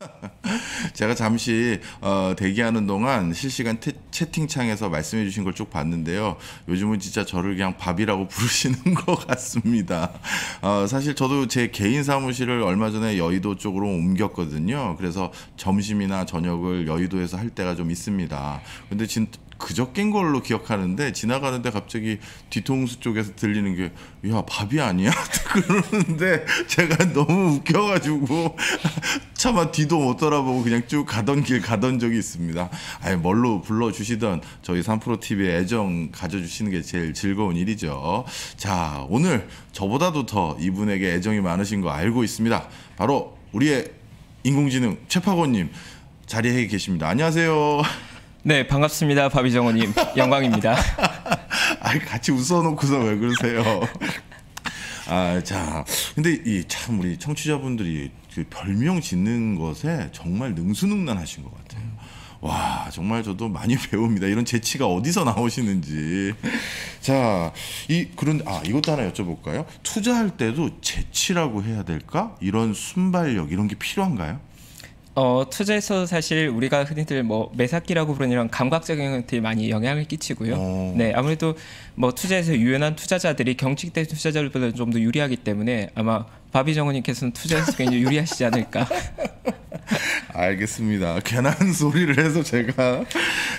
제가 잠시 어, 대기하는 동안 실시간 태, 채팅창에서 말씀해 주신 걸 쭉 봤는데요. 요즘은 진짜 저를 그냥 밥이라고 부르시는 것 같습니다. 어, 사실 저도 제 개인 사무실을 얼마 전에 여의도 쪽으로 옮겼거든요. 그래서 점심이나 저녁을 여의도에서 할 때가 좀 있습니다. 근데 진, 그저껜 걸로 기억하는데 지나가는데 갑자기 뒤통수 쪽에서 들리는 게 야 밥이 아니야 그러는데 제가 너무 웃겨가지고 차마 뒤도 못 돌아보고 그냥 쭉 가던 길 가던 적이 있습니다. 아니 뭘로 불러주시던 저희 3프로 TV에 애정 가져주시는 게 제일 즐거운 일이죠. 자 오늘 저보다도 더 이분에게 애정이 많으신 거 알고 있습니다. 바로 우리의 인공지능 최파고님 자리에 계십니다. 안녕하세요. 네, 반갑습니다. 바비정호님. 영광입니다. 아, 같이 웃어놓고서 왜 그러세요? 아, 자. 근데 이 참 우리 청취자분들이 그 별명 짓는 것에 정말 능수능란하신 것 같아요. 와, 정말 저도 많이 배웁니다. 이런 재치가 어디서 나오시는지. 자, 이, 그런, 아, 이것도 하나 여쭤볼까요? 투자할 때도 재치라고 해야 될까? 이런 순발력, 이런 게 필요한가요? 어, 투자에서 사실 우리가 흔히들 뭐 매사기라고 부르는 이런 감각적인 것들 많이 영향을 끼치고요. 오. 어. 네, 아무래도 뭐 투자에서 유연한 투자자들이 경직된 투자자들보다 좀 더 유리하기 때문에 아마 바비정우님께서는 투자에서 굉장히 유리하시지 않을까. 알겠습니다. 괜한 소리를 해서 제가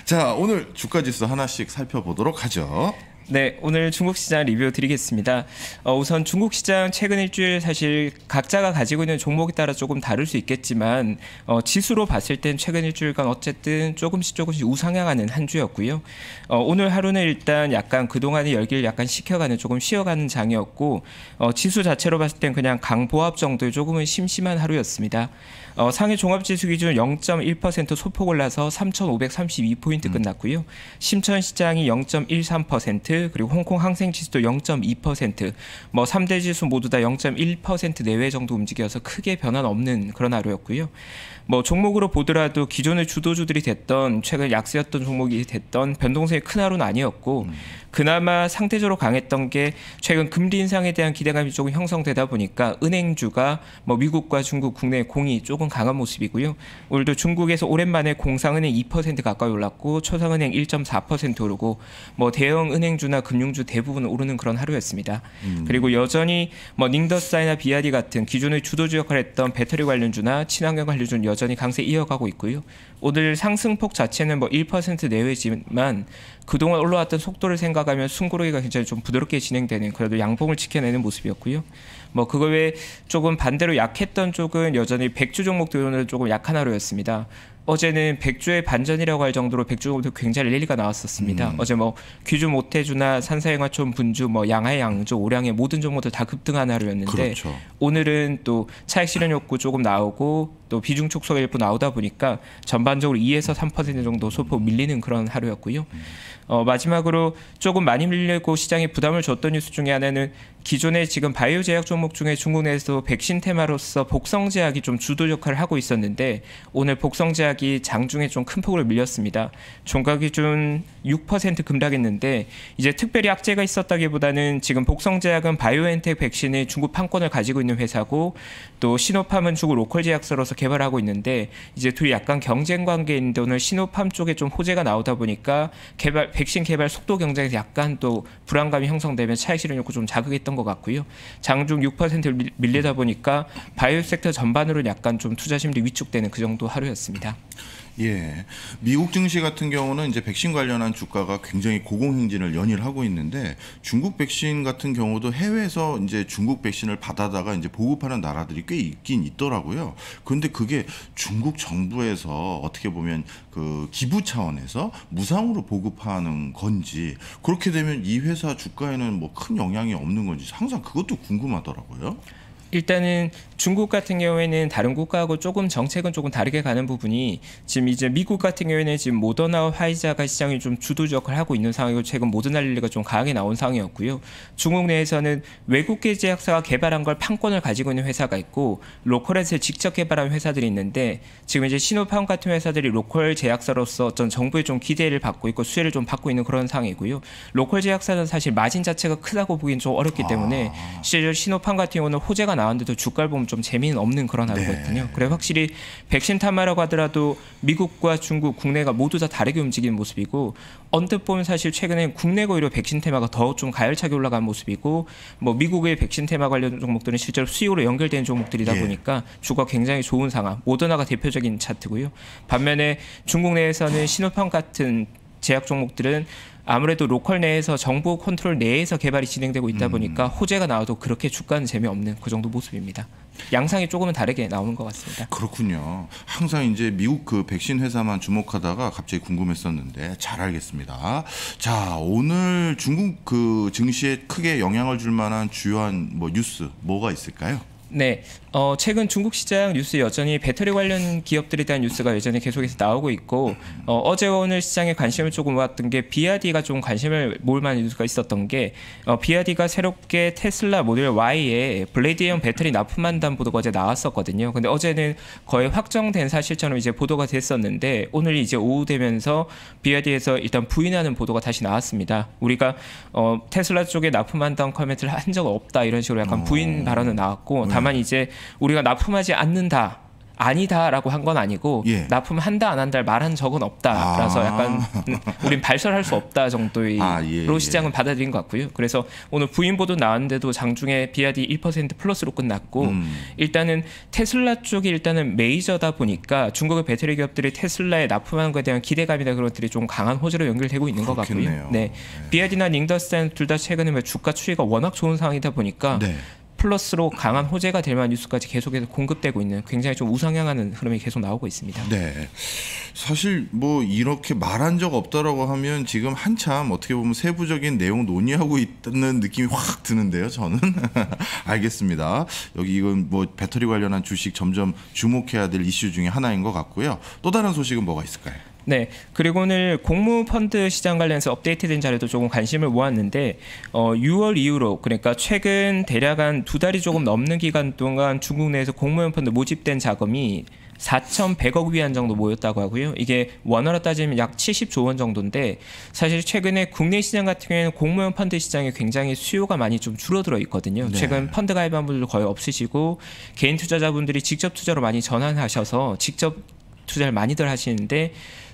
자 오늘 주가 지수 하나씩 살펴보도록 하죠. 네, 오늘 중국 시장 리뷰 드리겠습니다. 어, 우선 중국 시장 최근 일주일 사실 각자가 가지고 있는 종목에 따라 조금 다를 수 있겠지만 어, 지수로 봤을 땐 최근 일주일간 어쨌든 조금씩 조금씩 우상향하는 한 주였고요. 어, 오늘 하루는 일단 약간 그동안의 열기를 약간 식혀가는 조금 쉬어가는 장이었고 어, 지수 자체로 봤을 땐 그냥 강보합 정도의 조금은 심심한 하루였습니다. 어, 상해 종합지수 기준 0.1% 소폭 올라서 3,532포인트 음. 끝났고요. 심천시장이 0.13% 그리고 홍콩 항생 지수도 0.2%뭐 3대 지수 모두 다 0.1% 내외 정도 움직여서 크게 변화는 없는 그런 하루였고요. 뭐 종목으로 보더라도 기존의 주도주들이 됐던 최근 약세였던 종목이 됐던 변동성이 큰 하루는 아니었고 음. 그나마 상대적으로 강했던 게 최근 금리 인상에 대한 기대감이 조금 형성되다 보니까 은행주가 뭐 미국과 중국 국내 공이 조금 강한 모습이고요. 오늘도 중국에서 오랜만에 공상은행 2% 가까이 올랐고 초상은행 1.4% 오르고 뭐 대형 은행주나 금융주 대부분 오르는 그런 하루였습니다. 음. 그리고 여전히 뭐 닝더사이나 비아디 같은 기존의 주도주 역할을 했던 배터리 관련주나 친환경 관련주는 여전히 강세 이어가고 있고요. 오늘 상승폭 자체는 뭐 1% 내외지만 그동안 올라왔던 속도를 생각하면 숨고르기가 굉장히 좀 부드럽게 진행되는 그래도 양봉을 지켜내는 모습이었고요. 뭐 그거 외에 조금 반대로 약했던 쪽은 여전히 백주 종목들 은 조금 약한 하루였습니다. 어제는 백주의 반전이라고 할 정도로 백주도 종목 굉장히 릴리가 나왔었습니다. 음. 어제 뭐 귀주 모태주나 산사행화촌 분주 뭐 양하 의 양조 오량의 모든 종목들 다 급등한 하루였는데 그렇죠. 오늘은 또 차익 실현 욕구 조금 나오고 또 비중 축소일 가부 나오다 보니까 전반적으로 2에서 3% 정도 소폭 밀리는 그런 하루였고요. 어, 마지막으로 조금 많이 밀리고 시장에 부담을 줬던 뉴스 중에 하나는 기존에 지금 바이오 제약 종목 중에 중국 내에서 백신 테마로서 복성 제약이 좀 주도 역할을 하고 있었는데 오늘 복성 제약이 장중에 좀 큰 폭으로 밀렸습니다. 종가 기준 6% 급락했는데 이제 특별히 악재가 있었다기보다는 지금 복성 제약은 바이오엔텍 백신의 중국 판권을 가지고 있는 회사고 또 시노팜은 중국 로컬 제약사로서 개발하고 있는데 이제 둘이 약간 경쟁 관계인 돈을 신호팜 쪽에 좀 호재가 나오다 보니까 개발 백신 개발 속도 경쟁에서 약간 또 불안감이 형성되면 차익 실현 욕구 좀 자극했던 것 같고요. 장중 6%를 밀리다 보니까 바이오 섹터 전반으로 약간 좀 투자 심리 위축되는 그 정도 하루였습니다. 예. 미국 증시 같은 경우는 이제 백신 관련한 주가가 굉장히 고공행진을 연일 하고 있는데 중국 백신 같은 경우도 해외에서 이제 중국 백신을 받아다가 이제 보급하는 나라들이 꽤 있긴 있더라고요. 그런데 그게 중국 정부에서 어떻게 보면 그 기부 차원에서 무상으로 보급하는 건지 그렇게 되면 이 회사 주가에는 뭐 큰 영향이 없는 건지 항상 그것도 궁금하더라고요. 일단은 중국 같은 경우에는 다른 국가하고 조금 정책은 조금 다르게 가는 부분이 지금 이제 미국 같은 경우에는 지금 모더나와 화이자가 시장이 좀 주도적 역할을 하고 있는 상황이고 최근 모더나 릴리가 좀 강하게 나온 상황이었고요. 중국 내에서는 외국계 제약사가 개발한 걸 판권을 가지고 있는 회사가 있고 로컬에서 직접 개발한 회사들이 있는데 지금 이제 신호팜 같은 회사들이 로컬 제약사로서 어떤 정부의 좀 기대를 받고 있고 수혜를 좀 받고 있는 그런 상황이고요. 로컬 제약사는 사실 마진 자체가 크다고 보기는좀 어렵기 아. 때문에 실제 로 신호팜 같은 경우는 호재가 나왔는데도 주가를 보면 좀 재미는 없는 그런 네. 하루거든요. 네. 그래 확실히 백신 탐마라고 하더라도 미국과 중국, 국내가 모두 다 다르게 움직이는 모습이고 언뜻 보면 사실 최근에 국내가 오히려 백신 테마가 더 좀 가열차게 올라간 모습이고 뭐 미국의 백신 테마 관련 종목들은 실제로 수요로 연결된 종목들이다 예. 보니까 주가 굉장히 좋은 상황. 모더나가 대표적인 차트고요. 반면에 중국 내에서는 신호판 같은 제약 종목들은 아무래도 로컬 내에서 정부 컨트롤 내에서 개발이 진행되고 있다 음. 보니까 호재가 나와도 그렇게 주가는 재미없는 그 정도 모습입니다. 양상이 조금은 다르게 나오는 것 같습니다. 그렇군요. 항상 이제 미국 그 백신 회사만 주목하다가 갑자기 궁금했었는데 잘 알겠습니다. 자, 오늘 중국 그 증시에 크게 영향을 줄 만한 주요한 뭐 뉴스 뭐가 있을까요? 네, 어, 최근 중국 시장 뉴스 여전히 배터리 관련 기업들에 대한 뉴스가 여전히 계속해서 나오고 있고 어, 제 오늘 시장에 관심을 조금 모았던 게 BRD가 좀 관심을 모을 만한 뉴스가 있었던 게 어, BRD가 새롭게 테슬라 모델 Y에 블레이드형 배터리 납품한다는 보도가 어제 나왔었거든요. 근데 어제는 거의 확정된 사실처럼 이제 보도가 됐었는데 오늘 이제 오후 되면서 BRD에서 일단 부인하는 보도가 다시 나왔습니다. 우리가 어, 테슬라 쪽에 납품한다는 커멘트를 한 적은 없다 이런 식으로 약간 어. 부인 발언은 나왔고 네. 다만 이제 우리가 납품하지 않는다. 아니다라고 한 건 아니고 예. 납품한다 안 한다 말한 적은 없다. 아. 그래서 약간 우린 발설할 수 없다 정도의 아, 예, 로 시장은 예. 받아들인 것 같고요. 그래서 오늘 부인 보도 나왔는데도 장중에 BRD 1% 플러스로 끝났고 음. 일단은 테슬라 쪽이 일단은 메이저다 보니까 중국의 배터리 기업들이 테슬라에 납품하는 것에 대한 기대감이나 그런 것들이 좀 강한 호재로 연결되고 있는 그렇겠네요. 것 같고요. 네. BRD나 네. 닝더스는 둘다 최근에 뭐 주가 추이가 워낙 좋은 상황이다 보니까 네. 플러스로 강한 호재가 될 만한 뉴스까지 계속해서 공급되고 있는 굉장히 좀 우상향하는 흐름이 계속 나오고 있습니다. 네. 사실 뭐 이렇게 말한 적 없다라고 하면 지금 한참 어떻게 보면 세부적인 내용 논의하고 있다는 느낌이 확 드는데요. 저는 알겠습니다. 여기 이건 뭐 배터리 관련한 주식 점점 주목해야 될 이슈 중에 하나인 것 같고요. 또 다른 소식은 뭐가 있을까요? 네. 그리고 오늘 공모펀드 시장 관련해서 업데이트된 자료도 조금 관심을 모았는데 어, 6월 이후로 그러니까 최근 대략 한 두 달이 조금 넘는 기간 동안 중국 내에서 공모펀드 모집된 자금이 4,100억 위안 정도 모였다고 하고요. 이게 원화로 따지면 약 70조 원 정도인데 사실 최근에 국내 시장 같은 경우에는 공무형 펀드 시장에 굉장히 수요가 많이 좀 줄어들어 있거든요. 네. 최근 펀드 가입한 분들 도 거의 없으시고 개인 투자자분들이 직접 투자로 많이 전환하셔서 직접 투자를 많이들 하시는데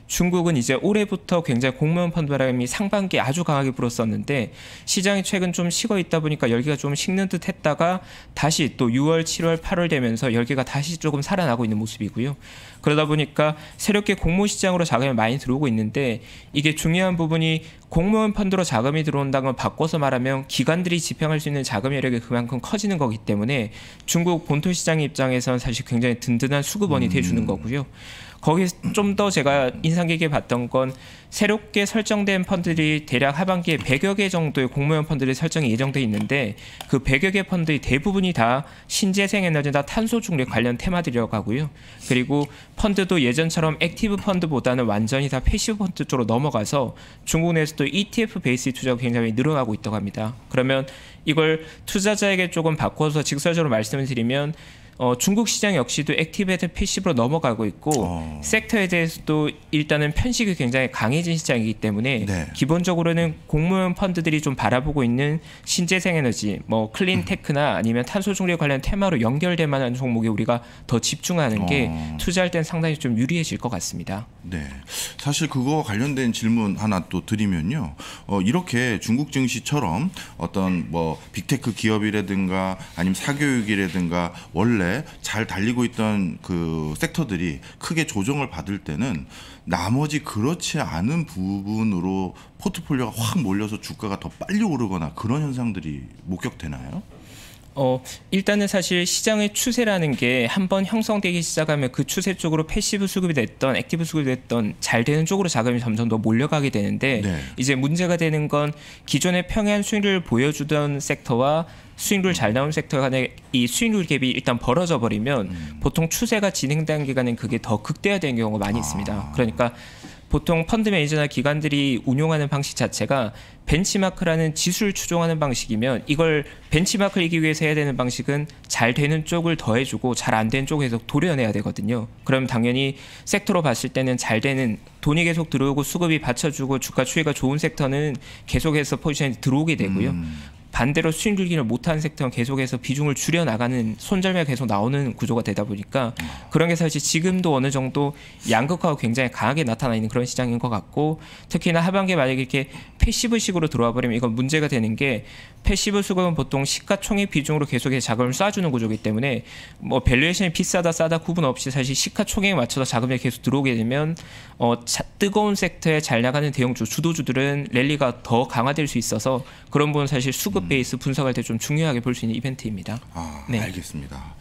중국은 이제 올해부터 굉장히 공무원 판바람이 상반기에 아주 강하게 불었었는데 시장이 최근 좀 식어 있다 보니까 열기가 좀 식는 듯 했다가 다시 또 6월, 7월, 8월 되면서 열기가 다시 조금 살아나고 있는 모습이고요. 그러다 보니까 새롭게 공모 시장으로 자금이 많이 들어오고 있는데 이게 중요한 부분이 공무원 펀드로 자금이 들어온다는 걸 바꿔서 말하면 기관들이 집행할 수 있는 자금 여력이 그만큼 커지는 거기 때문에 중국 본토 시장 입장에서는 사실 굉장히 든든한 수급원이 음. 돼주는 거고요. 거기 좀 더 제가 인상 깊게 봤던 건 새롭게 설정된 펀드들이 대략 하반기에 100여 개 정도의 공모형 펀드를 설정이 예정돼 있는데 그 100여 개 펀드의 대부분이 다 신재생 에너지나 탄소 중립 관련 테마들이라고 하고요. 그리고 펀드도 예전처럼 액티브 펀드보다는 완전히 다 패시브 펀드 쪽으로 넘어가서 중국 내에서도 ETF 베이스 투자가 굉장히 늘어나고 있다고 합니다. 그러면 이걸 투자자에게 조금 바꿔서 직설적으로 말씀을 드리면 어, 중국 시장 역시도 액티베에서 패시브로 넘어가고 있고 어. 섹터에 대해서도 일단은 편식이 굉장히 강해진 시장이기 때문에 네. 기본적으로는 공무원 펀드들이 좀 바라보고 있는 신재생 에너지, 뭐 클린 음. 테크나 아니면 탄소 중립 관련 테마로 연결될 만한 종목에 우리가 더 집중하는 게 어. 투자할 땐 상당히 좀 유리해질 것 같습니다. 네. 사실 그거와 관련된 질문 하나 또 드리면요. 어, 이렇게 중국 증시처럼 어떤 뭐 빅테크 기업이라든가 아니면 사교육이라든가 원래 잘 달리고 있던 그 섹터들이 크게 조정을 받을 때는 나머지 그렇지 않은 부분으로 포트폴리오가 확 몰려서 주가가 더 빨리 오르거나 그런 현상들이 목격되나요? 어, 일단은 사실 시장의 추세라는 게 한번 형성되기 시작하면 그 추세 쪽으로 패시브 수급이 됐던 액티브 수급이 됐던 잘 되는 쪽으로 자금이 점점 더 몰려가게 되는데 네. 이제 문제가 되는 건 기존의 평이 수익률을 보여주던 섹터와 수익률 잘 나온 섹터 간의 이 수익률 갭이 일단 벌어져 버리면 음. 보통 추세가 진행된 기간은 그게 더 극대화된 경우가 많이 아. 있습니다. 그러니까 보통 펀드 매니저나 기관들이 운용하는 방식 자체가 벤치마크라는 지수를 추종하는 방식이면 이걸 벤치마크를 이기 기 위해서 해야 되는 방식은 잘 되는 쪽을 더해주고 잘 안 되는 쪽을 계속 도려내야 되거든요. 그럼 당연히 섹터로 봤을 때는 잘 되는 돈이 계속 들어오고 수급이 받쳐주고 주가 추이가 좋은 섹터는 계속해서 포지션이 들어오게 되고요. 음. 반대로 수익 줄기를 못한 섹터는 계속해서 비중을 줄여 나가는 손절매가 계속 나오는 구조가 되다 보니까 그런 게 사실 지금도 어느 정도 양극화가 굉장히 강하게 나타나 있는 그런 시장인 것 같고 특히나 하반기에 만약에 이렇게 패시브식으로 들어와 버리면 이건 문제가 되는 게 패시브 수급은 보통 시가총액 비중으로 계속해서 자금을 쏴주는 구조이기 때문에 뭐 밸류에이션이 비싸다 싸다 구분 없이 사실 시가총액에 맞춰서 자금이 계속 들어오게 되면 어, 자, 뜨거운 섹터에 잘 나가는 대형주 주도주들은 랠리가 더 강화될 수 있어서 그런 부분 사실 수급 음. 베이스 분석할 때 좀 중요하게 볼 수 있는 이벤트입니다. 아, 네. 알겠습니다.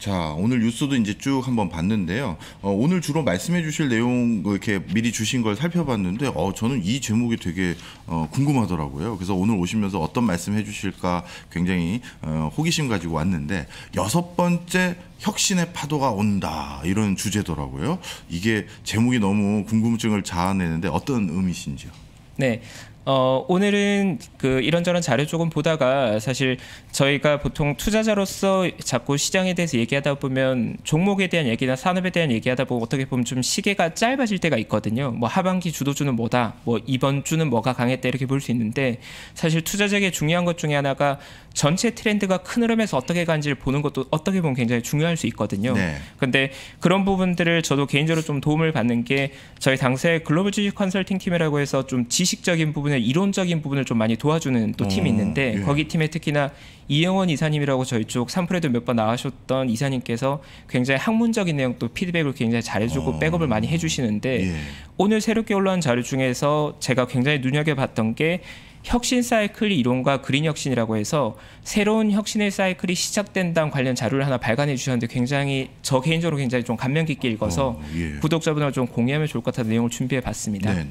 자 오늘 뉴스도 이제 쭉 한번 봤는데요. 어, 오늘 주로 말씀해 주실 내용 뭐 이렇게 미리 주신 걸 살펴봤는데 어, 저는 이 제목이 되게 어, 궁금하더라고요. 그래서 오늘 오시면서 어떤 말씀 해주 주실까 굉장히 어, 호기심 가지고 왔는데 여섯 번째 혁신의 파도가 온다 이런 주제더라고요. 이게 제목이 너무 궁금증을 자아내는데 어떤 의미신지요? 네, 어, 오늘은 그 이런저런 자료 조금 보다가 사실 저희가 보통 투자자로서 자꾸 시장에 대해서 얘기하다 보면 종목에 대한 얘기나 산업에 대한 얘기하다 보면 어떻게 보면 좀 시계가 짧아질 때가 있거든요. 뭐 하반기 주도주는 뭐다, 뭐 이번 주는 뭐가 강했다 이렇게 볼 수 있는데 사실 투자자에게 중요한 것 중에 하나가 전체 트렌드가 큰 흐름에서 어떻게 간지를 보는 것도 어떻게 보면 굉장히 중요할 수 있거든요. 네. 근데 그런 부분들을 저도 개인적으로 좀 도움을 받는 게 저희 당사의 글로벌 주식 컨설팅 팀이라고 해서 좀 지식적인 부분에 부분을 이론적인 부분을 좀 많이 도와주는 또 팀이 어, 있는데 예. 거기 팀에 특히나 이영원 이사님이라고 저희 쪽 삼프레도 몇 번 나가셨던 이사님께서 굉장히 학문적인 내용 도 피드백을 굉장히 잘해주고 어, 백업을 많이 해주시는데 예. 오늘 새롭게 올라온 자료 중에서 제가 굉장히 눈여겨봤던 게 혁신 사이클 이론과 그린 혁신이라고 해서 새로운 혁신의 사이클이 시작된다는 관련 자료를 하나 발간해 주셨는데 굉장히 저 개인적으로 굉장히 좀 감명 깊게 읽어서 어, 예. 구독자분하고 좀 공유하면 좋을 것 같은 내용을 준비해 봤습니다. 네네.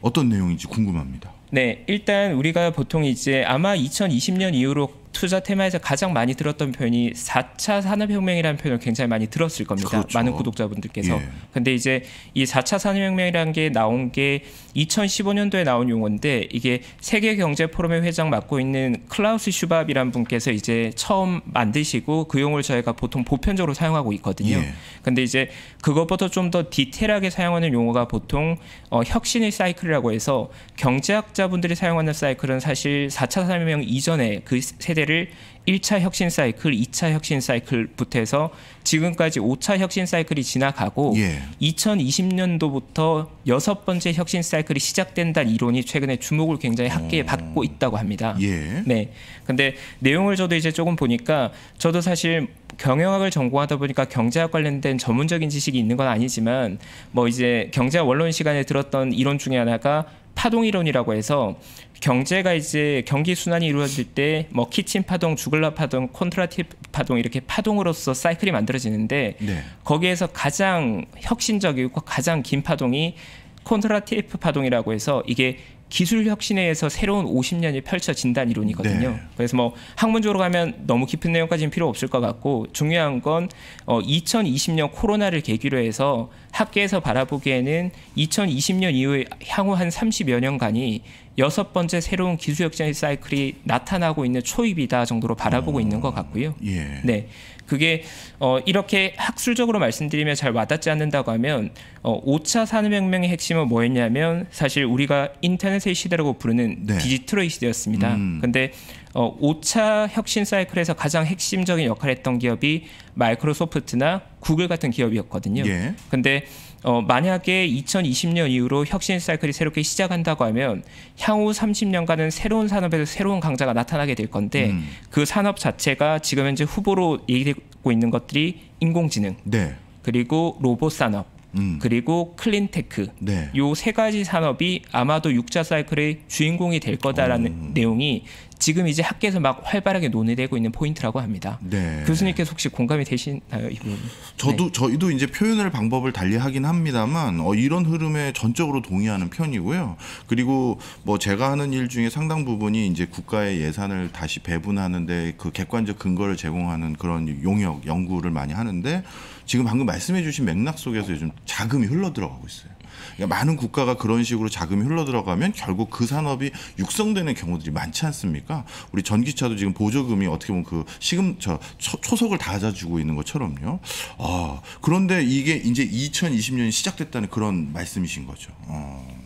어떤 내용인지 궁금합니다. 네, 일단 우리가 보통 이제 아마 2020년 이후로 투자 테마에서 가장 많이 들었던 표현이 4차 산업혁명이라는 표현을 굉장히 많이 들었을 겁니다. 그렇죠. 많은 구독자분들께서. 예. 근데 이제 이 4차 산업혁명이라는 게 나온 게 2015년도에 나온 용어인데 이게 세계 경제 포럼의 회장 맡고 있는 클라우스 슈밥이라는 분께서 이제 처음 만드시고 그 용어를 저희가 보통 보편적으로 사용하고 있거든요. 예. 근데 이제 그것보다 좀 더 디테일하게 사용하는 용어가 보통 어, 혁신의 사이클이라고 해서 경제학 과학자분들이 사용하는 사이클은 사실 4차 산업혁명 이전에 그 세대를 1차 혁신 사이클, 2차 혁신 사이클부터 해서 지금까지 5차 혁신 사이클이 지나가고 예. 2020년도부터 여섯 번째 혁신 사이클이 시작된다는 이론이 최근에 주목을 굉장히 학계에 오. 어. 받고 있다고 합니다. 예. 네. 근데 내용을 저도 이제 조금 보니까 저도 사실 경영학을 전공하다 보니까 경제학 관련된 전문적인 지식이 있는 건 아니지만 뭐 이제 경제학 원론 시간에 들었던 이론 중에 하나가 파동 이론이라고 해서 경제가 이제 경기 순환이 이루어질 때 뭐 키친 파동, 주글라 파동, 콘트라티 파동 이렇게 파동으로서 사이클이 만들어지는데 네. 거기에서 가장 혁신적이고 가장 긴 파동이 콘트라티프 파동이라고 해서 이게 기술 혁신에서 새로운 50년이 펼쳐진다는 이론이거든요. 네. 그래서 뭐 학문적으로 가면 너무 깊은 내용까지는 필요 없을 것 같고 중요한 건 어, 2020년 코로나를 계기로 해서 학계에서 바라보기에는 2020년 이후 향후 한 30여 년간이 여섯 번째 새로운 기술혁신 사이클이 나타나고 있는 초입이다 정도로 바라보고 어, 있는 것 같고요. 예. 네. 그게 어, 이렇게 학술적으로 말씀드리면 잘 와닿지 않는다고 하면 어, 5차 산업혁명의 핵심은 뭐였냐면 사실 우리가 인터넷의 시대라고 부르는 네. 디지털의 시대였습니다. 음. 근데 어, 5차 혁신 사이클에서 가장 핵심적인 역할을 했던 기업이 마이크로소프트나 구글 같은 기업이었거든요. 예. 근데 어, 만약에 2020년 이후로 혁신 사이클이 새롭게 시작한다고 하면 향후 30년간은 새로운 산업에서 새로운 강자가 나타나게 될 건데 음. 그 산업 자체가 지금 현재 후보로 얘기되고 있는 것들이 인공지능 네. 그리고 로봇 산업 음. 그리고 클린테크 네. 요세 가지 산업이 아마도 육자 사이클의 주인공이 될 거다라는 음. 내용이 지금 이제 학계에서 막 활발하게 논의되고 있는 포인트라고 합니다. 네. 교수님께서 혹시 공감이 되시나요, 이분? 저도 네. 저희도 이제 표현을 방법을 달리하긴 합니다만 어, 이런 흐름에 전적으로 동의하는 편이고요. 그리고 뭐 제가 하는 일 중에 상당 부분이 이제 국가의 예산을 다시 배분하는데 그 객관적 근거를 제공하는 그런 용역 연구를 많이 하는데 지금 방금 말씀해주신 맥락 속에서 요즘 자금이 흘러 들어가고 있어요. 그러니까 많은 국가가 그런 식으로 자금이 흘러 들어가면 결국 그 산업이 육성되는 경우들이 많지 않습니까? 우리 전기차도 지금 보조금이 어떻게 보면 그 시금 저 초속을 다아주고 있는 것처럼요. 어, 그런데 이게 이제 2020년이 시작됐다는 그런 말씀이신 거죠. 어.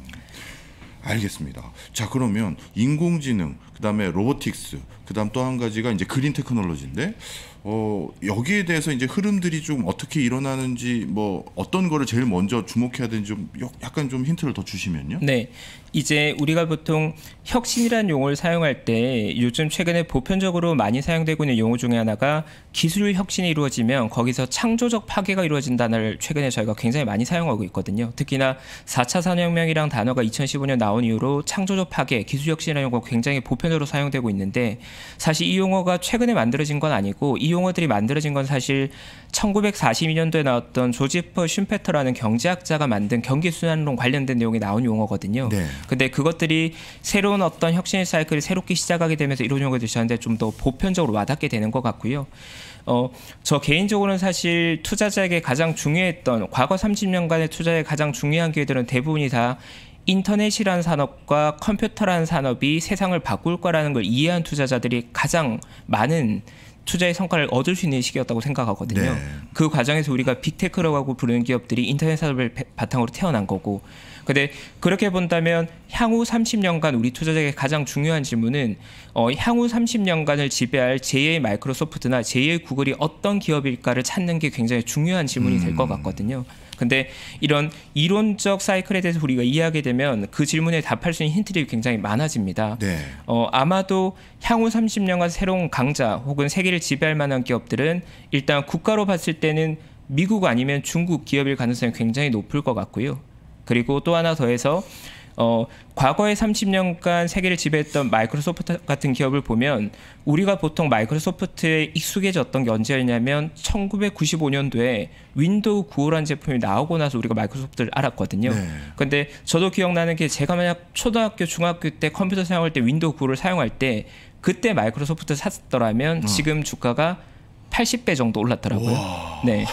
알겠습니다. 자 그러면 인공지능, 그다음에 로보틱스, 그다음 또 한 가지가 이제 그린 테크놀로지인데 어, 여기에 대해서 이제 흐름들이 좀 어떻게 일어나는지 뭐 어떤 거를 제일 먼저 주목해야 되는지 좀 약간 좀 힌트를 더 주시면요. 네. 이제 우리가 보통 혁신이라는 용어를 사용할 때 요즘 최근에 보편적으로 많이 사용되고 있는 용어 중에 하나가 기술 혁신이 이루어지면 거기서 창조적 파괴가 이루어진 단어를 최근에 저희가 굉장히 많이 사용하고 있거든요. 특히나 4차 산업혁명이랑 단어가 2015년 나온 이후로 창조적 파괴, 기술 혁신이라는 용어가 굉장히 보편적으로 사용되고 있는데 사실 이 용어가 최근에 만들어진 건 아니고 이 용어들이 만들어진 건 사실 1942년도에 나왔던 조지퍼 슘페터라는 경제학자가 만든 경기순환론 관련된 내용이 나온 용어거든요. 네. 근데 그것들이 새로운 어떤 혁신 의 사이클을 새롭게 시작하게 되면서 이루어진 것 되셨는데 좀 더 보편적으로 와닿게 되는 것 같고요. 어, 저 개인적으로는 사실 투자자에게 가장 중요했던 과거 30년간의 투자의 가장 중요한 기회들은 대부분이 다 인터넷이라는 산업과 컴퓨터라는 산업이 세상을 바꿀 거라는 걸 이해한 투자자들이 가장 많은 투자의 성과를 얻을 수 있는 시기였다고 생각하거든요. 네. 그 과정에서 우리가 빅테크라고 부르는 기업들이 인터넷 산업을 바탕으로 태어난 거고. 근데 그렇게 본다면 향후 30년간 우리 투자자에게 가장 중요한 질문은 어, 향후 30년간을 지배할 제2의 마이크로소프트나 제2의 구글이 어떤 기업일까를 찾는 게 굉장히 중요한 질문이 될것 음. 같거든요. 근데 이런 이론적 사이클에 대해서 우리가 이해하게 되면 그 질문에 답할 수 있는 힌트들이 굉장히 많아집니다. 네. 어, 아마도 향후 30년간 새로운 강자 혹은 세계를 지배할 만한 기업들은 일단 국가로 봤을 때는 미국 아니면 중국 기업일 가능성이 굉장히 높을 것 같고요. 그리고 또 하나 더해서 어, 과거의 30년간 세계를 지배했던 마이크로소프트 같은 기업을 보면 우리가 보통 마이크로소프트에 익숙해졌던 게 언제였냐면 1995년도에 윈도우 9호라는 제품이 나오고 나서 우리가 마이크로소프트를 알았거든요. 네. 근데 저도 기억나는 게 제가 만약 초등학교, 중학교 때 컴퓨터 사용할 때 윈도우 9호를 사용할 때 그때 마이크로소프트 샀더라면 어. 지금 주가가 80배 정도 올랐더라고요. 우와. 네.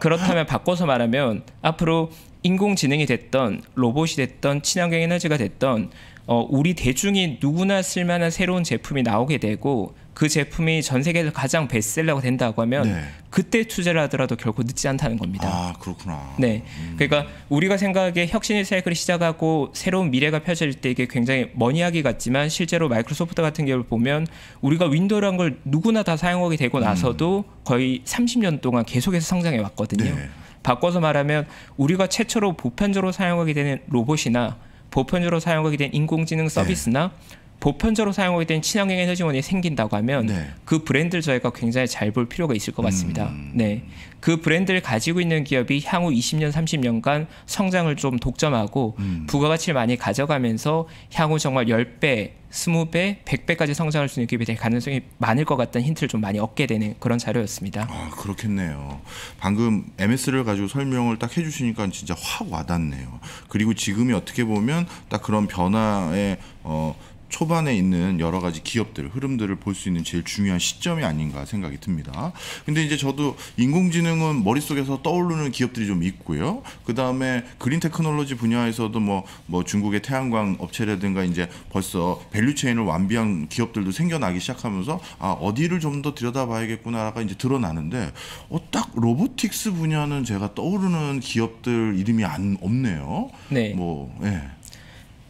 그렇다면 바꿔서 말하면 앞으로 인공지능이 됐던 로봇이 됐던 친환경 에너지가 됐던 어, 우리 대중이 누구나 쓸만한 새로운 제품이 나오게 되고 그 제품이 전 세계에서 가장 베스트셀러가 된다고 하면 네. 그때 투자를 하더라도 결코 늦지 않다는 겁니다. 아 그렇구나. 네, 음. 그러니까 우리가 생각하기에 혁신의 사이클이 시작하고 새로운 미래가 펼쳐질 때 이게 굉장히 먼 이야기 같지만 실제로 마이크로소프트 같은 경우를 보면 우리가 윈도우라는걸 누구나 다 사용하게 되고 나서도 거의 30년 동안 계속해서 성장해 왔거든요. 네. 바꿔서 말하면 우리가 최초로 보편적으로 사용하게 되는 로봇이나 보편적으로 사용하게 된 인공지능 서비스나 네. 보편적으로 사용하게 된 친환경 에너지원이 생긴다고 하면 네. 그 브랜드를 저희가 굉장히 잘 볼 필요가 있을 것 같습니다. 음. 네. 그 브랜드를 가지고 있는 기업이 향후 20년, 30년간 성장을 좀 독점하고 음. 부가가치를 많이 가져가면서 향후 정말 10배, 20배, 100배까지 성장할 수 있는 기업이 될 가능성이 많을 것 같다는 힌트를 좀 많이 얻게 되는 그런 자료였습니다. 아, 그렇겠네요. 방금 MS를 가지고 설명을 딱 해주시니까 진짜 확 와닿네요. 그리고 지금이 어떻게 보면 딱 그런 변화에 어, 초반에 있는 여러 가지 기업들 흐름들을 볼 수 있는 제일 중요한 시점이 아닌가 생각이 듭니다. 근데 이제 저도 인공지능은 머릿속에서 떠오르는 기업들이 좀 있고요. 그다음에 그린 테크놀로지 분야에서도 뭐, 뭐 중국의 태양광 업체라든가 이제 벌써 밸류체인을 완비한 기업들도 생겨나기 시작하면서 아, 어디를 좀 더 들여다봐야겠구나가 이제 드러나는데 어, 딱 로보틱스 분야는 제가 떠오르는 기업들 이름이 안 없네요. 네. 뭐 예.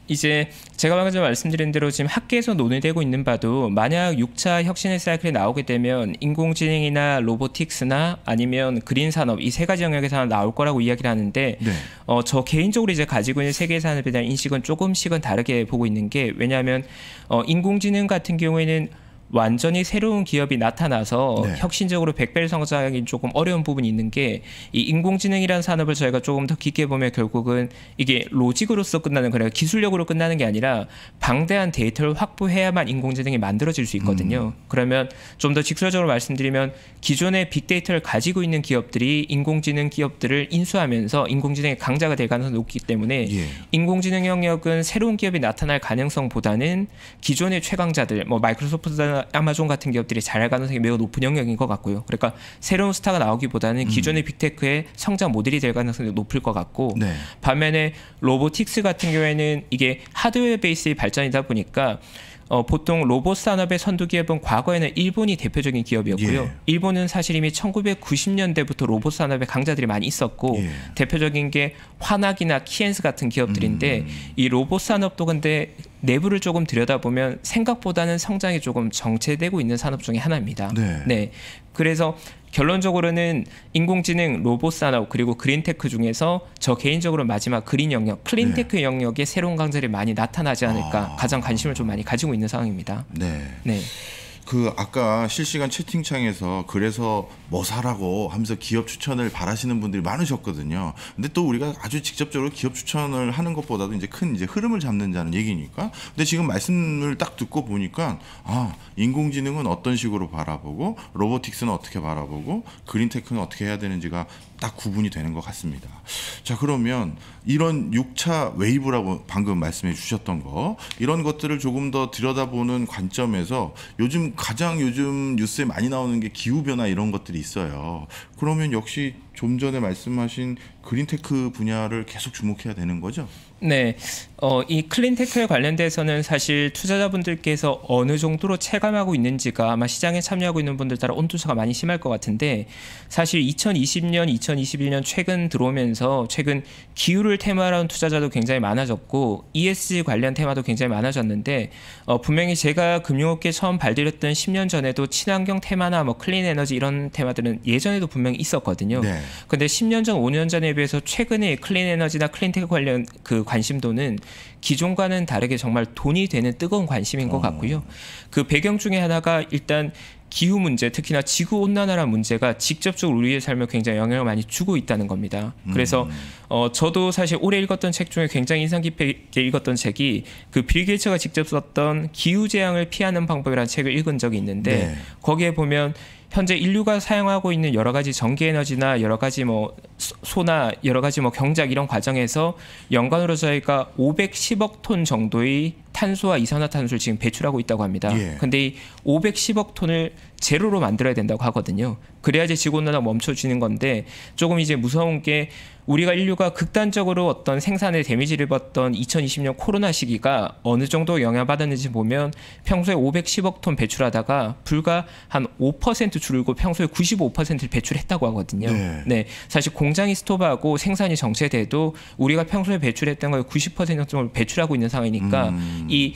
이제 제가 방금 전 말씀드린 대로 지금 학계에서 논의되고 있는 바도 만약 6차 혁신의 사이클이 나오게 되면 인공지능이나 로보틱스나 아니면 그린 산업 이 세 가지 영역에서 나올 거라고 이야기를 하는데 네. 어, 저 개인적으로 이제 가지고 있는 세계 산업에 대한 인식은 조금씩은 다르게 보고 있는 게 왜냐하면 어, 인공지능 같은 경우에는 완전히 새로운 기업이 나타나서 네. 혁신적으로 백배를 성장하기 조금 어려운 부분이 있는 게 이 인공지능이라는 산업을 저희가 조금 더 깊게 보면 결국은 이게 로직으로서 끝나는 거니까 기술력으로 끝나는 게 아니라 방대한 데이터를 확보해야만 인공지능이 만들어질 수 있거든요. 음. 그러면 좀 더 직설적으로 말씀드리면 기존의 빅데이터를 가지고 있는 기업들이 인공지능 기업들을 인수하면서 인공지능의 강자가 될 가능성이 높기 때문에 예. 인공지능 영역은 새로운 기업이 나타날 가능성보다는 기존의 최강자들 뭐 마이크로소프트나 아마, 아마존 같은 기업들이 잘 가능성이 매우 높은 영역인 것 같고요. 그러니까 새로운 스타가 나오기보다는 음. 기존의 빅테크의 성장 모델이 될 가능성이 높을 것 같고 네. 반면에 로보틱스 같은 경우에는 이게 하드웨어 베이스의 발전이다 보니까 어, 보통 로봇 산업의 선두 기업은 과거에는 일본이 대표적인 기업이었고요. 예. 일본은 사실 이미 1990년대부터 로봇 산업의 강자들이 많이 있었고 예. 대표적인 게 화낙이나 키엔스 같은 기업들인데 음. 이 로봇 산업도 근데 내부를 조금 들여다보면 생각보다는 성장이 조금 정체되고 있는 산업 중의 하나입니다. 네. 네. 그래서 결론적으로는 인공지능, 로봇 산업 그리고 그린테크 중에서 저 개인적으로 마지막 그린 영역, 클린테크 네. 영역에 새로운 강자를 많이 나타나지 않을까 아... 가장 관심을 좀 많이 가지고 있는 상황입니다. 네. 네. 그 아까 실시간 채팅창에서 그래서 뭐 사라고 하면서 기업 추천을 바라시는 분들이 많으셨거든요. 근데 또 우리가 아주 직접적으로 기업 추천을 하는 것보다도 이제 큰 이제 흐름을 잡는다는 얘기니까. 근데 지금 말씀을 딱 듣고 보니까 아 인공지능은 어떤 식으로 바라보고 로보틱스는 어떻게 바라보고 그린테크는 어떻게 해야 되는지가 딱 구분이 되는 것 같습니다. 자, 그러면 이런 6차 웨이브라고 방금 말씀해 주셨던 거, 이런 것들을 조금 더 들여다보는 관점에서 요즘 가장 요즘 뉴스에 많이 나오는 게 기후변화 이런 것들이 있어요. 그러면 역시 좀 전에 말씀하신 그린테크 분야를 계속 주목해야 되는 거죠? 네. 어, 이 클린테크에 관련돼서는 사실 투자자분들께서 어느 정도로 체감하고 있는지가 아마 시장에 참여하고 있는 분들 따라 온도사가 많이 심할 것 같은데 사실 2020년, 2021년 최근 들어오면서 최근 기후를 테마로 한 투자자도 굉장히 많아졌고 ESG 관련 테마도 굉장히 많아졌는데 어, 분명히 제가 금융업계 처음 발들였던 10년 전에도 친환경 테마나 뭐 클린 에너지 이런 테마들은 예전에도 분명히 있었거든요. 네. 근데 10년 전, 5년 전에 비해서 최근에 클린 에너지나 클린테크 관련 그 관심도는 기존과는 다르게 정말 돈이 되는 뜨거운 관심인 것 어. 같고요. 그 배경 중에 하나가 일단 기후 문제, 특히나 지구 온난화라 문제가 직접적으로 우리의 삶에 굉장히 영향을 많이 주고 있다는 겁니다. 음. 그래서 음. 어 저도 사실 올해 읽었던 책 중에 굉장히 인상 깊게 읽었던 책이 그빌 게이츠가 직접 썼던 기후 재앙을 피하는 방법이라는 책을 읽은 적이 있는데 네. 거기에 보면 현재 인류가 사용하고 있는 여러 가지 전기 에너지나 여러 가지 뭐 소나 여러 가지 뭐 경작 이런 과정에서 연간으로 저희가 510억 톤 정도의 탄소와 이산화탄소를 지금 배출하고 있다고 합니다. 그런데이 예. 510억 톤을 제로로 만들어야 된다고 하거든요. 그래야지 지구온난화 멈춰지는 건데 조금 이제 무서운 게 우리가 인류가 극단적으로 어떤 생산에 데미지를 봤던 2020년 코로나 시기가 어느 정도 영향받았는지 보면 평소에 510억 톤 배출하다가 불과 한 5% 줄고 이 평소에 95%를 배출했다고 하거든요. 네. 네. 사실 공장이 스톱하고 생산이 정체돼도 우리가 평소에 배출했던 거의 90% 정도 배출하고 있는 상황이니까 음. 음. 이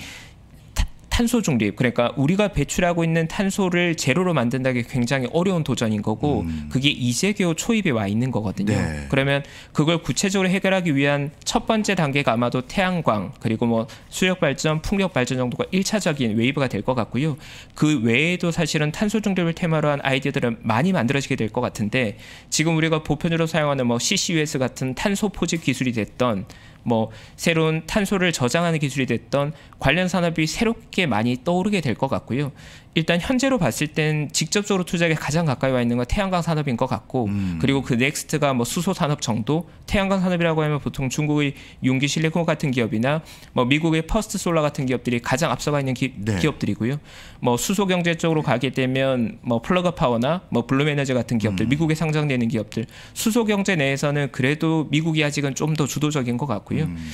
탄소 중립 그러니까 우리가 배출하고 있는 탄소를 제로로 만든다기게 굉장히 어려운 도전인 거고 음. 그게 이제 겨우 초입에 와 있는 거거든요. 네. 그러면 그걸 구체적으로 해결하기 위한 첫 번째 단계가 아마도 태양광 그리고 뭐 수력 발전, 풍력 발전 정도가 일차적인 웨이브가 될 것 같고요. 그 외에도 사실은 탄소 중립을 테마로 한 아이디어들은 많이 만들어지게 될 것 같은데 지금 우리가 보편으로 사용하는 뭐 CCUS 같은 탄소 포집 기술이 됐던 뭐 새로운 탄소를 저장하는 기술이 됐던 관련 산업이 새롭게 많이 떠오르게 될 것 같고요. 일단 현재로 봤을 땐 직접적으로 투자에 가장 가까이 와 있는 건 태양광 산업인 것 같고 음. 그리고 그 넥스트가 뭐 수소 산업 정도 태양광 산업이라고 하면 보통 중국의 용기 실리콘 같은 기업이나 뭐 미국의 퍼스트 솔라 같은 기업들이 가장 앞서가 있는 기, 네. 기업들이고요. 뭐 수소 경제 쪽으로 가게 되면 뭐 플러그 파워나 뭐 블룸 에너지 같은 기업들 음. 미국에 상장되는 기업들 수소 경제 내에서는 그래도 미국이 아직은 좀 더 주도적인 것 같고요. 음.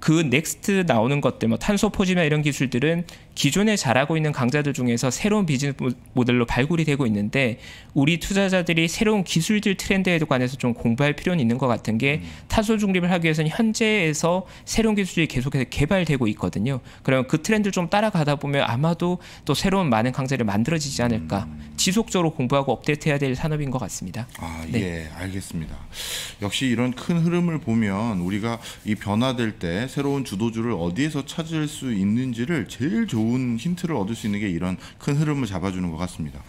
그 넥스트 나오는 것들 뭐 탄소 포지나 이런 기술들은 기존에 잘하고 있는 강자들 중에서 새로운 비즈니스 모델로 발굴이 되고 있는데 우리 투자자들이 새로운 기술들 트렌드에 관해서 좀 공부할 필요는 있는 것 같은 게 음. 타소 중립을 하기 위해서는 현재에서 새로운 기술이 계속해서 개발되고 있거든요. 그러면 그 트렌드를 좀 따라가다 보면 아마도 또 새로운 많은 강자를 만들어지지 않을까. 음. 지속적으로 공부하고 업데이트해야 될 산업인 것 같습니다. 아, 네. 예, 알겠습니다. 역시 이런 큰 흐름을 보면 우리가 이 변화될 때 새로운 주도주를 어디에서 찾을 수 있는지를 제일 좋은 좋은 힌트를 얻을 수 있는 게 이런 큰 흐름을 잡아주는 것 같습니다.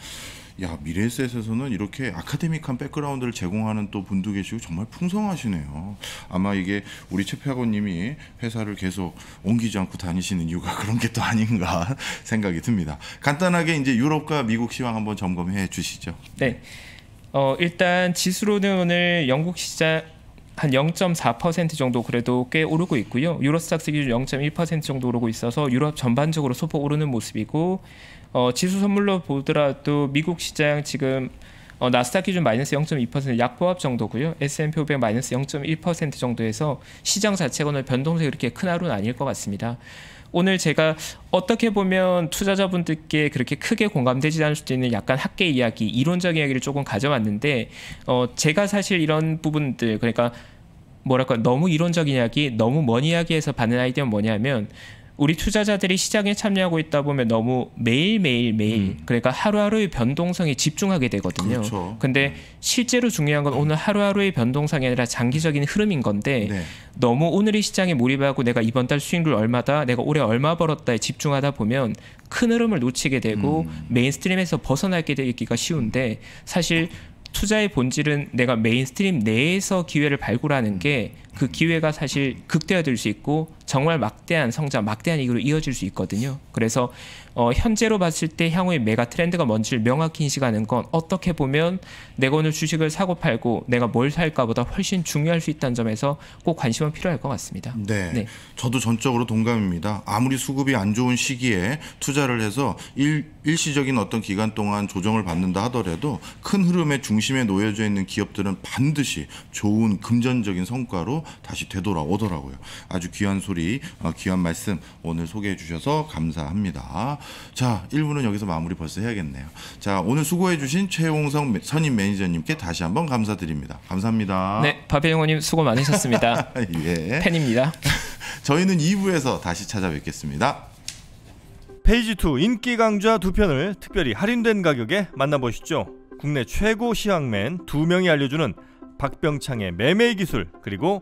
야 미래셋에서는 이렇게 아카데믹한 백그라운드를 제공하는 또 분도 계시고 정말 풍성하시네요. 아마 이게 우리 최피아고님이 회사를 계속 옮기지 않고 다니시는 이유가 그런 게 또 아닌가 생각이 듭니다. 간단하게 이제 유럽과 미국 시황 한번 점검해 주시죠. 네. 어, 일단 지수로는 오늘 영국 시장 한0.4% 정도 그래도 꽤 오르고 있고요. 유로스탁스 기준 0.1% 정도 오르고 있어서 유럽 전반적으로 소폭 오르는 모습이고 어, 지수 선물로 보더라도 미국 시장 지금 어, 나스닥 기준 마이너스 0.2% 약보합 정도고요. S&P 500 마이너스 0.1% 정도에서 시장 자체가 변동성이 그렇게 큰 하루는 아닐 것 같습니다. 오늘 제가 어떻게 보면 투자자분들께 그렇게 크게 공감되지 않을 수도 있는 약간 학계 이야기, 이론적 이야기를 조금 가져왔는데 어 제가 사실 이런 부분들 그러니까 뭐랄까 너무 이론적 이야기, 너무 먼 이야기에서 받는 아이디어는 뭐냐면 우리 투자자들이 시장에 참여하고 있다 보면 너무 매일매일 매일 음. 그러니까 하루하루의 변동성에 집중하게 되거든요. 그렇죠. 근데 음. 실제로 중요한 건 오늘 하루하루의 변동성이 아니라 장기적인 흐름인 건데 네. 너무 오늘의 시장에 몰입하고 내가 이번 달 수익률 얼마다 내가 올해 얼마 벌었다에 집중하다 보면 큰 흐름을 놓치게 되고 음. 메인스트림에서 벗어나게 되기가 쉬운데 사실 투자의 본질은 내가 메인스트림 내에서 기회를 발굴하는 게그 기회가 사실 극대화될 수 있고 정말 막대한 성장, 막대한 이익으로 이어질 수 있거든요. 그래서 어, 현재로 봤을 때 향후의 메가 트렌드가 뭔지를 명확히 인식하는 건 어떻게 보면 내가 오늘 주식을 사고 팔고 내가 뭘 살까보다 훨씬 중요할 수 있다는 점에서 꼭 관심은 필요할 것 같습니다. 네, 네. 저도 전적으로 동감입니다. 아무리 수급이 안 좋은 시기에 투자를 해서 일, 일시적인 어떤 기간 동안 조정을 받는다 하더라도 큰 흐름의 중심에 놓여져 있는 기업들은 반드시 좋은 금전적인 성과로 다시 되돌아오더라고요. 아주 귀한 소리, 어, 귀한 말씀 오늘 소개해 주셔서 감사합니다. 자, 1부는 여기서 마무리 벌써 해야겠네요. 자, 오늘 수고해 주신 최홍성 선임 매니저님께 다시 한번 감사드립니다. 감사합니다. 네, 박병호님 혜 수고 많으셨습니다. 예. 팬입니다. 저희는 2부에서 다시 찾아뵙겠습니다. 페이지 2 인기 강좌 두 편을 특별히 할인된 가격에 만나보시죠. 국내 최고 시황맨 두 명이 알려주는 박병창의 매매 기술 그리고